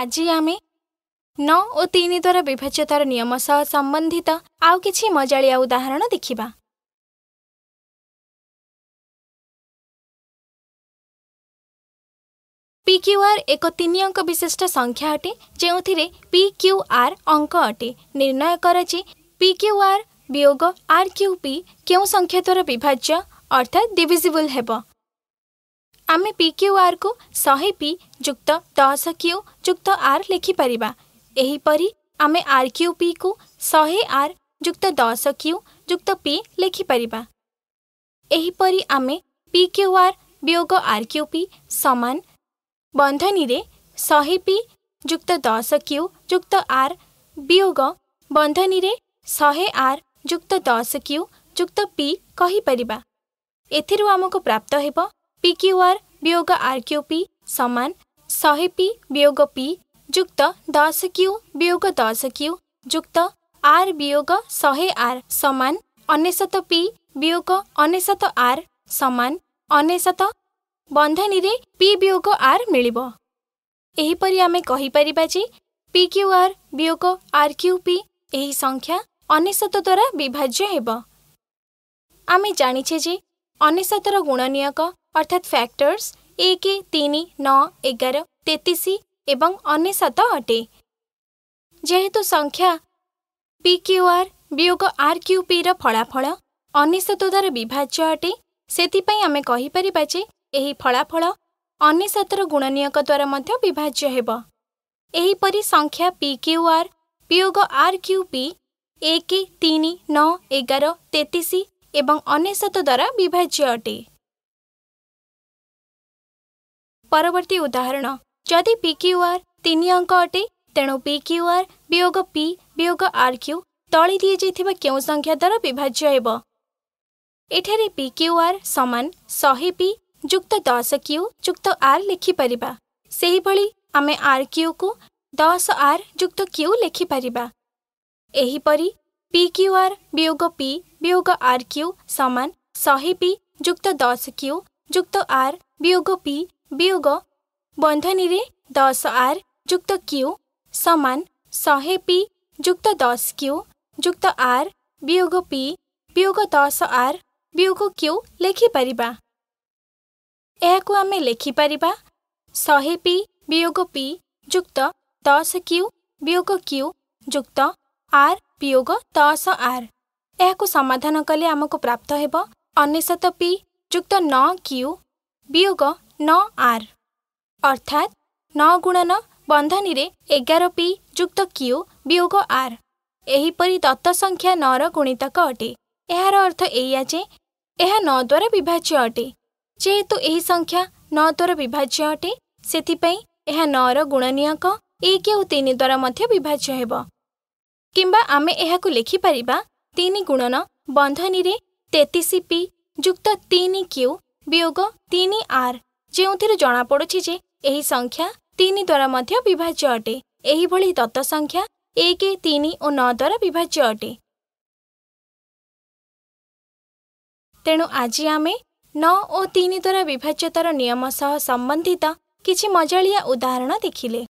ଆଜି ଆମେ ନଅ ଓ ତିନି ଦ୍ୱାରା ବିଭାଜ୍ୟତାର ନିୟମ ସହ ସମ୍ବନ୍ଧିତ ଆଉ କିଛି ମଜାଳିଆ ଉଦାହରଣ ଦେଖିବା ପି କ୍ୟୁ ଆର୍ ଏକ ତିନି ଅଙ୍କ ବିଶିଷ୍ଟ ସଂଖ୍ୟା ଅଟେ ଯେଉଁଥିରେ ପି କ୍ୟୁ ଆର୍ ଅଙ୍କ ଅଟେ ନିର୍ଣ୍ଣୟ କର ଯେ ପି କ୍ୟୁ ଆର୍ ବିୟୋଗ ଆର୍ କ୍ୟୁ ପି କେଉଁ ସଂଖ୍ୟା ଦ୍ୱାରା ବିଭାଜ୍ୟ ଅର୍ଥାତ୍ ଡିଭିଜିବୁଲ୍ ହେବ आम पी क्यू आर को शहे पी जुक्त दस क्यू युक्त आर लिखिपरपर आम आर क्यू पी को शहे आर जुक्त दस क्यू युक्त पी लिखिपरपर आम पी क्यू आर वियोग आर क्यू पी सामान बंधनी शहे पी जुक्त दस क्यू युक्त आर वियोग बंधनी शहे आर युक्त दस क्यू युक्त पी कहीपर एमको प्राप्त होगा PQR ବିୟୋଗ RQP ସମାନ ଶହେ ପି ବିୟୋଗ ପି ଯୁକ୍ତ ଦଶ କ୍ୟୁ ବିୟୋଗ ଦଶ କ୍ୟୁ ଯୁକ୍ତ ଆର୍ ବିୟୋଗ ଶହେ ଆର୍ ସମାନ ଅନେଶତ ପି ବିୟୋଗ ଅନେଶତ ଆର୍ ସମାନ ଅନେଶତ ବନ୍ଧନୀରେ ପି ବିୟୋଗ ଆର୍ ମିଳିବ ଏହିପରି ଆମେ କହିପାରିବା ଯେ ପି କ୍ୟୁ ଆର୍ ବିୟୋଗ ଆର୍ କ୍ୟୁ ପି ଏହି ସଂଖ୍ୟା ଅନେଶତ ଦ୍ୱାରା ବିଭାଜ୍ୟ ହେବ ଆମେ ଜାଣିଛେ ଯେ ଅନେଶତର ଗୁଣନୀୟକ ଅର୍ଥାତ୍ ଫ୍ୟାକ୍ଟର୍ସ ଏକ ତିନି ନଅ ଏଗାର ତେତିଶ ଏବଂ ଅନେଶତ ଅଟେ ଯେହେତୁ ସଂଖ୍ୟା ପି କ୍ୟୁ ଆର୍ ବିୟୋଗ ଆର୍ କ୍ୟୁ ପିର ଫଳାଫଳ ଅନେଶତ ଦ୍ୱାରା ବିଭାଜ୍ୟ ଅଟେ ସେଥିପାଇଁ ଆମେ କହିପାରିବା ଯେ ଏହି ଫଳାଫଳ ଅନେଶତର ଗୁଣନୀୟକ ଦ୍ୱାରା ମଧ୍ୟ ବିଭାଜ୍ୟ ହେବ ଏହିପରି ସଂଖ୍ୟା ପି କ୍ୟୁ ଆର୍ ବିୟୋଗ ଆର୍ କ୍ୟୁ ପି ଏକ ତିନି ନଅ ଏଗାର ତେତିଶ ଏବଂ ଅନେଶତ ଦ୍ୱାରା ବିଭାଜ୍ୟ ଅଟେ ପରବର୍ତ୍ତୀ ଉଦାହରଣ ଯଦି ପି କ୍ୟୁ ଆର୍ ତିନି ଅଙ୍କ ଅଟେ ତେଣୁ ପି କ୍ୟୁ ଆର୍ ବିୟୋଗ ପି ବିୟୋଗ ଆର୍ କ୍ୟୁ ତଳେ ଦିଆଯାଇଥିବା କେଉଁ ସଂଖ୍ୟା ଦ୍ୱାରା ବିଭାଜ୍ୟ ହେବ ଏଠାରେ ପି କ୍ୟୁ ଆର୍ ସମାନ ଶହେ ପି ଯୁକ୍ତ ଦଶ କ୍ୟୁ ଯୁକ୍ତ ଆର୍ ଲେଖିପାରିବା ସେହିଭଳି ଆମେ ଆର୍ କ୍ୟୁକୁ ଦଶ ଆର୍ ଯୁକ୍ତ କ୍ୟୁ ଲେଖିପାରିବା ଏହିପରି ପି କ୍ୟୁ ଆର୍ ବିୟୋଗ ପି वियोग आर क्यू समान शहे पी जुक्त दस क्यू युक्त आर वियोग पी वियोग बंधन दस आर जुक्त क्यू समान शहे पी युक्त दस क्यू युक्त आर वियोग पी वियोग दस आर वियोग क्यू लेखिपर यह आम लेखिपर शहे पी वियोग पी युक्त दस क्यू वियोग क्यू युक्त आर वियोग दस आर ଏହାକୁ ସମାଧାନ କଲେ ଆମକୁ ପ୍ରାପ୍ତ ହେବ ଅନେଶତ ପି ଯୁକ୍ତ ନ କ୍ୟୁ ବିୟୋଗ ନ ଆର୍ ଅର୍ଥାତ୍ ନ ଗୁଣନ ବନ୍ଧନୀରେ ଏଗାର ପି ଯୁକ୍ତ କ୍ୟୁ ବିୟୋଗ ଆର୍ ଏହିପରି ଦତ୍ତ ସଂଖ୍ୟା ନଅର ଗୁଣିତକ ଅଟେ ଏହାର ଅର୍ଥ ଏଇଆ ଯେ ଏହା ନ ଦ୍ୱାରା ବିଭାଜ୍ୟ ଅଟେ ଯେହେତୁ ଏହି ସଂଖ୍ୟା ନ ଦ୍ୱାରା ବିଭାଜ୍ୟ ଅଟେ ସେଥିପାଇଁ ଏହା ନଅର ଗୁଣନୀୟକ ଏକ ଆଉ ତିନି ଦ୍ୱାରା ମଧ୍ୟ ବିଭାଜ୍ୟ ହେବ କିମ୍ବା ଆମେ ଏହାକୁ ଲେଖିପାରିବା ତିନି ଗୁଣନ ବନ୍ଧନୀରେ ତେତିଶ ପି ଯୁକ୍ତ ତିନି କ୍ୟୁ ବିୟୋଗ ତିନି ଆର୍ ଯେଉଁଥିରୁ ଜଣାପଡ଼ୁଛି ଯେ ଏହି ସଂଖ୍ୟା ତିନି ଦ୍ୱାରା ମଧ୍ୟ ବିଭାଜ୍ୟ ଅଟେ ଏହିଭଳି ତତ୍ତ୍ୱ ସଂଖ୍ୟା ଏକ ତିନି ଓ ନଅ ଦ୍ୱାରା ବିଭାଜ୍ୟ ଅଟେ ତେଣୁ ଆଜି ଆମେ ନଅ ଓ ତିନି ଦ୍ୱାରା ବିଭାଜ୍ୟତାର ନିୟମ ସହ ସମ୍ବନ୍ଧିତ କିଛି ମଜାଳିଆ ଉଦାହରଣ ଦେଖିଲେ